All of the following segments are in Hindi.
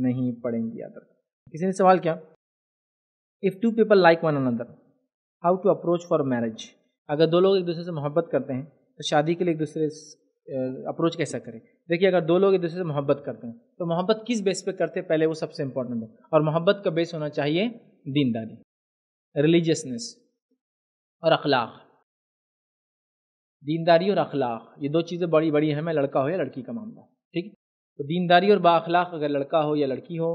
नहीं पड़ेंगी याद रखें किसी ने सवाल किया if two people like one another how to approach for marriage अगर दो लोग एक दूसरे से मोहब्बत करते हैं तो शादी के लिए एक दूसरे अप्रोच कैसा करें देखिए अगर दो लोग एक दूसरे से मोहब्बत करते हैं तो मोहब्बत किस बेस पे करते हैं पहले वो सबसे इम्पोर्टेंट है और मोहब्बत का बेस होना चाहिए दीनदारी रिलीजियसनेस और अखलाक दीनदारी और अखलाक ये दो चीज़ें बड़ी बड़ी हैं मैं लड़का हो या लड़की का मामला ठीक है तो दीनदारी और बाखलाक अगर लड़का हो या लड़की हो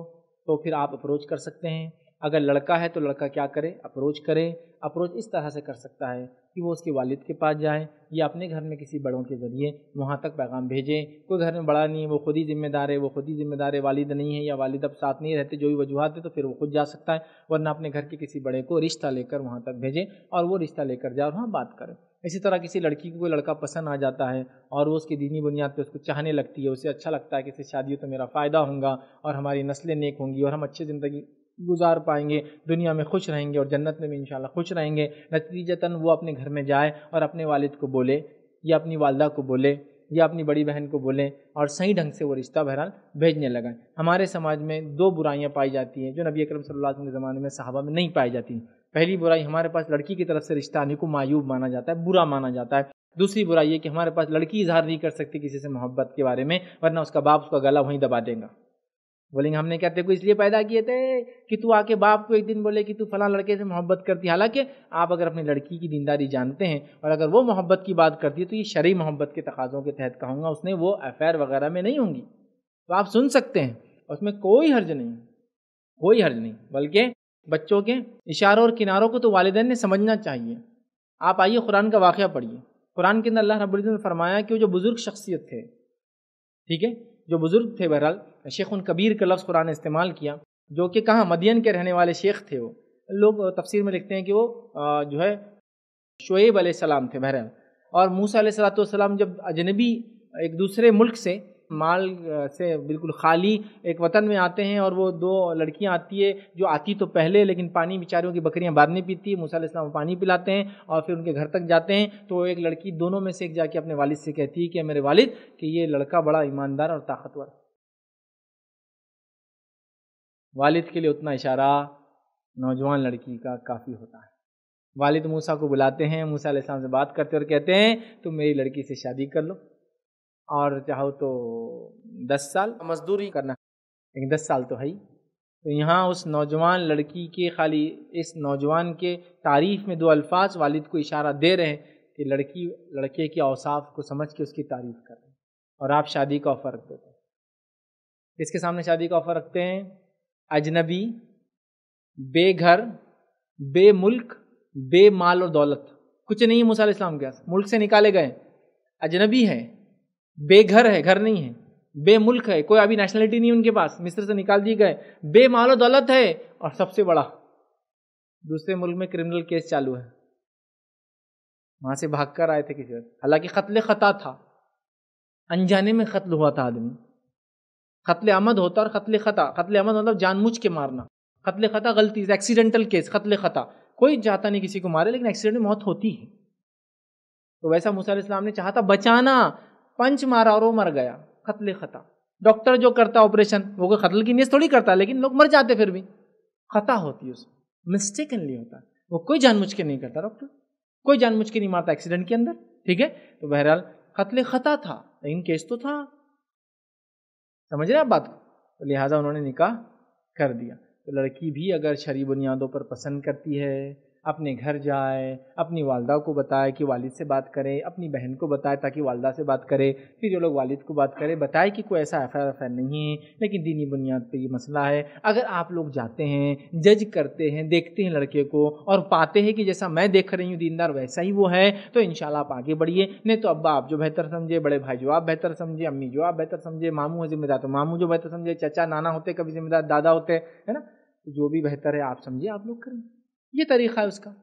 तो फिर आप अप्रोच कर सकते हैं अगर लड़का है तो लड़का क्या करे अप्रोच करे अप्रोच इस तरह से कर सकता है कि वो उसके वालिद के पास जाए या अपने घर में किसी बड़ों के ज़रिए वहाँ तक पैगाम भेजें कोई घर में बड़ा नहीं है वो खुद ही ज़िम्मेदार है वो खुद ही ज़िम्मेदार है वालिद नहीं है या वालिद अब साथ नहीं रहते जो भी वजूहत है तो फिर वो खुद जा सकता है वरना अपने घर के किसी बड़े को रिश्ता लेकर वहाँ तक भेजें और वो रिश्ता लेकर जाए और वहाँ बात करें इसी तरह किसी लड़की को कोई लड़का पसंद आ जाता है और वो उसकी दीनी बुनियाद पे उसको चाहने लगती है उसे अच्छा लगता है कि इससे शादी तो मेरा फ़ायदा होगा और हमारी नस्लें नेक होंगी और हम अच्छी ज़िंदगी गुजार पाएंगे दुनिया में खुश रहेंगे और जन्नत में भी इंशाल्लाह खुश रहेंगे नतीजतन वो अपने घर में जाए और अपने वालिद को बोले या अपनी वालदा को बोले या अपनी बड़ी बहन को बोलें और सही ढंग से वो रिश्ता बहरहाल भेजने लगाएं हमारे समाज में दो बुराइयाँ पाई जाती हैं जो नबी अकरम सल्लल्लाहु अलैहि वसल्लम के ज़माने में साहबा में नहीं पाई जाती पहली बुराई हमारे पास लड़की की तरफ से रिश्ता आने को मायूब माना जाता है बुरा माना जाता है दूसरी बुराई है कि हमारे पास लड़की इजहार नहीं कर सकती किसी से मोहब्बत के बारे में वरना उसका बाप उसका गला वहीं दबा देगा बोलेंगे हमने क्या तेरे को इसलिए पैदा किए थे कि तू आके बाप को एक दिन बोले कि तू फला लड़के से मोहब्बत करती हालांकि आप अगर अपनी लड़की की दीनदारी जानते हैं और अगर वो मोहब्बत की बात करती है तो ये शरी मोहब्बत के तकाज़ों के तहत कहूँगा उसने वो अफेयर वगैरह में नहीं होंगी तो आप सुन सकते हैं उसमें कोई हर्ज नहीं कोई हर्ज नहीं बल्कि बच्चों के इशारों और किनारों को तो वालदेन ने समझना चाहिए आप आइए कुरान का वाक़ पढ़िए कुरान के अंदर अल्लाह रबुल्ज़ ने फरमाया कि वो जो बुज़ुर्ग शख्सियत थे ठीक है जो बुज़ुर्ग थे बहरहाल शेख उन कबीर का लफ्ज़ कुरान ने इस्तेमाल किया जो कि कहाँ मदियन के रहने वाले शेख थे वो लोग तफसीर में लिखते हैं कि वो जो है शुएब आसमाम थे बहरहाल और मूसा सलाम जब अजनबी एक दूसरे मुल्क से माल से बिल्कुल खाली एक वतन में आते हैं और वो दो लड़कियां आती है जो आती तो पहले लेकिन पानी बेचारियों की बकरियां बाद में पीती है मूसा इस्लाम पानी पिलाते हैं और फिर उनके घर तक जाते हैं तो एक लड़की दोनों में से एक जाके अपने वालिद से कहती है कि मेरे वालिद कि ये लड़का बड़ा ईमानदार और ताकतवर वालिद के लिए उतना इशारा नौजवान लड़की का काफ़ी होता है वालिद मूसा को बुलाते हैं मूसा से बात करते और कहते हैं तुम मेरी लड़की से शादी कर लो और चाहो तो दस साल मजदूरी करना लेकिन दस साल तो है ही तो यहाँ उस नौजवान लड़की के खाली इस नौजवान के तारीफ़ में दो अल्फाज वालिद को इशारा दे रहे हैं कि लड़की लड़के के अवसाफ को समझ के उसकी तारीफ़ कर रहे हैं और आप शादी का ऑफ़र रखते हैं किसके सामने शादी का ऑफ़र रखते हैं अजनबी बेघर बे माल और दौलत कुछ नहीं है मूसा इस्लाम के मुल्क से निकाले गए अजनबी हैं बेघर है घर नहीं है बेमुल्क है कोई अभी नेशनलिटी नहीं उनके पास मिस्र से निकाल दिए गए बेमालो दौलत है और सबसे बड़ा दूसरे मुल्क में क्रिमिनल केस चालू है वहां से भाग कर आए थे किसी हालांकि कत्ल खता था अनजाने में कत्ल हुआ था आदमी कत्ल अहमद होता और कत्ल खता कत्ल अमद मतलब जानबूझ के मारना कत्ल खता गलती एक्सीडेंटल केस कत्ल खता कोई चाहता नहीं किसी को मारे लेकिन एक्सीडेंट मौत होती है तो वैसा मूसा इस्लाम ने चाहता बचाना पंच मारा और वो मर गया कत्ल खता डॉक्टर जो करता ऑपरेशन वो कोई कत्ल की नीयत थोड़ी करता लेकिन लोग मर जाते फिर भी खता होती है उसमें मिस्टेकनली होता वो कोई जानबूझ के नहीं करता डॉक्टर कोई जानबूझ के नहीं मारता एक्सीडेंट के अंदर ठीक है तो बहरहाल कत्ल खता था लेकिन केस तो था समझ रहे आप बात को तो लिहाजा उन्होंने निकाह कर दिया तो लड़की भी अगर शरी बुनियादों पर पसंद करती है अपने घर जाए अपनी वालदा को बताए कि वालिद से बात करें अपनी बहन को बताए ताकि वालदा से बात करे फिर जो लोग वालिद को बात करें बताए कि कोई ऐसा अफेयर अफेयर नहीं है लेकिन दीनी बुनियाद पर ये मसला है अगर आप लोग जाते हैं जज करते हैं देखते हैं लड़के को और पाते हैं कि जैसा मैं देख रही हूँ दीनदार वैसा ही वो है तो इन आप आगे बढ़िए नहीं तो अब्बा आप जो बेहतर समझे बड़े भाई जो आप बेहतर समझे अम्मी जो आप बेहतर समझे मामू है जिम्मेदार तो मामू जो बेहतर समझे चचा नाना होते कभी जिम्मेदार दादा होते है ना तो जो भी बेहतर है आप समझिए आप लोग करें ये तरीका है उसका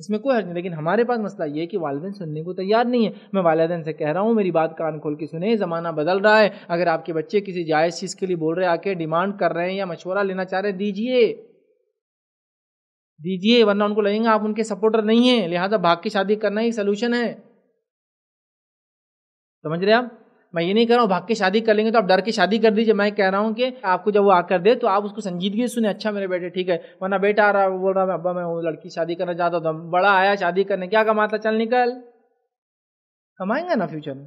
इसमें कोई हर्ज नहीं लेकिन हमारे पास मसला ये है कि वालदेन सुनने को तैयार नहीं है मैं वालदेन से कह रहा हूँ मेरी बात कान खोल के सुने ज़माना बदल रहा है अगर आपके बच्चे किसी जायज़ चीज़ के लिए बोल रहे आके डिमांड कर रहे हैं या मशवरा लेना चाह रहे हैं दीजिए दीजिए वरना उनको लगेंगे आप उनके सपोर्टर नहीं हैं लिहाजा भाग की शादी करना ही सोल्यूशन है समझ रहे आप मैं ये नहीं कह रहा हूँ भाग के शादी कर लेंगे तो आप डर के शादी कर दीजिए मैं कह रहा हूँ कि आपको जब वो आकर दे तो आप उसको संजीदगी सुने अच्छा मेरे बेटे ठीक है वरना बेटा आ रहा है बोल रहा है अब्बा मैं वो लड़की शादी करना चाहता था तो बड़ा आया शादी करने क्या कमाता चल निकल कमाएंगे ना फ्यूचर में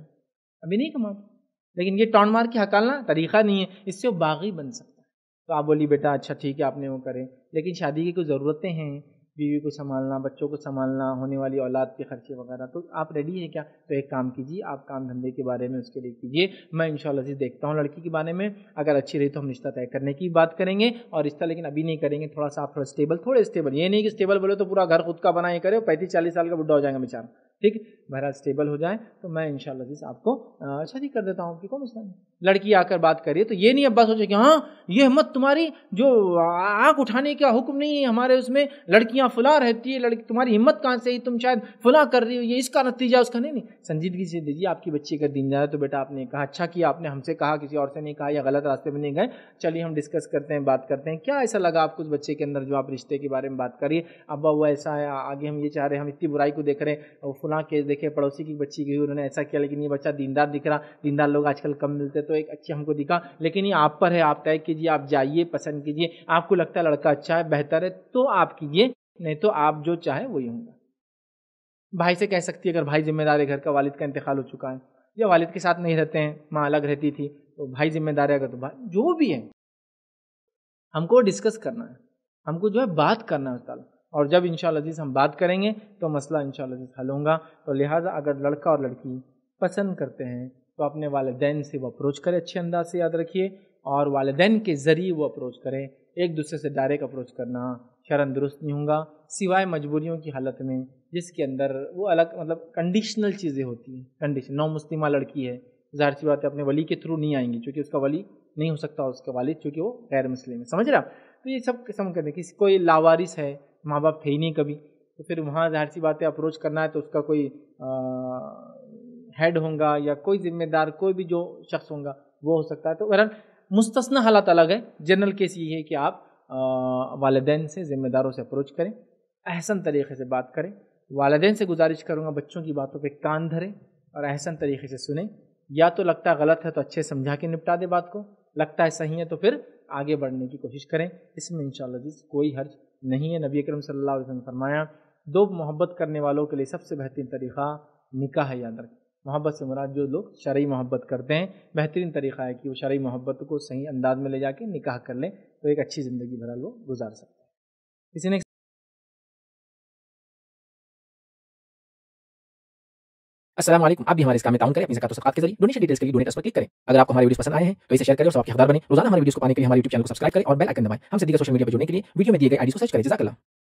अभी नहीं कमाता लेकिन ये टॉन मार के हकालना तरीका नहीं है इससे वो बागी बन सकता है तो आप बोली बेटा अच्छा ठीक है आपने वो करें लेकिन शादी की कोई ज़रूरतें हैं बीवी को संभालना बच्चों को संभालना होने वाली औलाद के खर्चे वगैरह तो आप रेडी हैं क्या तो एक काम कीजिए आप काम धंधे के बारे में उसके लिए कीजिए मैं इन अजीज देखता हूँ लड़की के बारे में अगर अच्छी रही तो हम रिश्ता तय करने की बात करेंगे और रिश्ता लेकिन अभी नहीं करेंगे थोड़ा सा आप थोड़ा स्टेबल थोड़े स्टेबल ये नहीं कि स्टेबल बोले तो पूरा घर खुद का बनाए करे पैंतीस चालीस साल का बुढ़ा हो जाएगा बेचारा ठीक बहरा स्टेबल हो जाए तो मैं इन अजीज आपको शादी कर देता हूँ आपकी कौन सा लड़की आकर बात करे तो ये नहीं अब्बा सोचे कि हाँ ये हिम्मत तुम्हारी जो आँख उठाने का हुक्म नहीं है हमारे उसमें लड़कियाँ फुला रहती है लड़की तुम्हारी हिम्मत कहाँ से ही तुम शायद फुला कर रही हो ये इसका नतीजा उसका नहीं नहीं संजीदगी से दीजिए आपकी बच्ची का दिन जाए तो बेटा आपने कहा अच्छा किया आपने हमसे कहा किसी और से नहीं कहा या गलत रास्ते में नहीं गए चलिए हम डिस्कस करते हैं बात करते हैं क्या ऐसा लगा आपको उस बच्चे के अंदर जो आप रिश्ते के बारे में बात करिए अब्बा वो ऐसा है आगे हम ये चाह रहे हैं हम इतनी बुराई को देख रहे हैं फुला केस देखे पड़ोसी की बच्ची की उन्होंने ऐसा किया लेकिन ये बच्चा दीनदार दिख रहा दीनदार लोग आजकल कम मिलते तो तो एक अच्छी हमको दिखा लेकिन ये आप पर है आप तय कीजिए आप जाइए पसंद कीजिए आपको लगता है लड़का अच्छा है बेहतर है तो आप कीजिए नहीं तो आप जो चाहे वही होंगे भाई से कह सकती है अगर भाई जिम्मेदार है घर का वालिद का इंतकाल हो चुका है या वालिद के साथ नहीं रहते हैं माँ अलग रहती थी तो भाई जिम्मेदार है अगर तो भाई जो भी है हमको डिस्कस करना है हमको जो है बात करना है उसका और जब इन अजीज़ हम बात करेंगे तो मसला इन अजीज़ हल होगा तो लिहाजा अगर लड़का और लड़की पसंद करते हैं तो अपने वालदेन से वो अप्रोच करें अच्छे अंदाज से याद रखिए और वालदेन के ज़रिए वो अप्रोच करें एक दूसरे से डायरेक्ट अप्रोच करना शरण दुरुस्त नहीं होगा सिवाय मजबूरियों की हालत में जिसके अंदर वो अलग मतलब कंडीशनल चीज़ें होती हैं कंडीशन नौ मुस्लिमा लड़की है जाहिर सी बात है अपने वली के थ्रू नहीं आएंगी क्योंकि उसका वली नहीं हो सकता उसके वालिद चूँकि वो गैर मुस्लिम है समझ रहे आप तो ये सब समझ करने किसी कोई लावारिस है माँ बाप थे ही नहीं कभी तो फिर वहाँ जाहिर सी बातें अप्रोच करना है तो उसका कोई आ, हेड होगा या कोई जिम्मेदार कोई भी जो शख्स होगा वो हो सकता है तो बहरहाल मुस्तना हालात अलग है जनरल केस ये है कि आप वालदे से ज़िम्मेदारों से अप्रोच करें अहसन तरीके से बात करें वालदे से गुजारिश करूँगा बच्चों की बातों पर कान धरें और अहसन तरीके से सुने या तो लगता है गलत है तो अच्छे समझा के निपटा दे बात को लगता है सही है तो फिर आगे बढ़ने की कोशिश करें इसमें इन जीज कोई हर्ज नहीं है नबी करम सल्लल्लाहु अलैहि वसल्लम फरमाया दो मोहब्बत करने वालों के लिए सबसे बेहतरीन तरीक़ा निकाह है याद रखें मोहब्बत से मुराद जो लोग शर्य मोहब्बत करते हैं बेहतरीन तरीक़ा है कि वो शर्य मोहब्बत को सही अंदाज में ले जाके निकाह कर लें तो एक अच्छी ज़िंदगी भरा वो गुजार सकते हैं किसी ने असलम आप भी हमारे इस काम में ताउन करें अपनी जकातों सकात के जरिए डोनेशन डिटेल्स के लिए डोनेट पर क्लिक करें अगर आपको हमारी वीडियो पसंद आए हैं तो इसे शेयर करें और सबके हकदार बने रोजाना हमारे वीडियो को पाने के लिए हमारे यूट्यूब चैनल को सब्सक्राइब करें और बेल आइकन दबाएं हम सीधे सोशल मीडिया पर जुड़ने के लिए वीडियो में दिए गए आईडी को सर्च करें जजाकला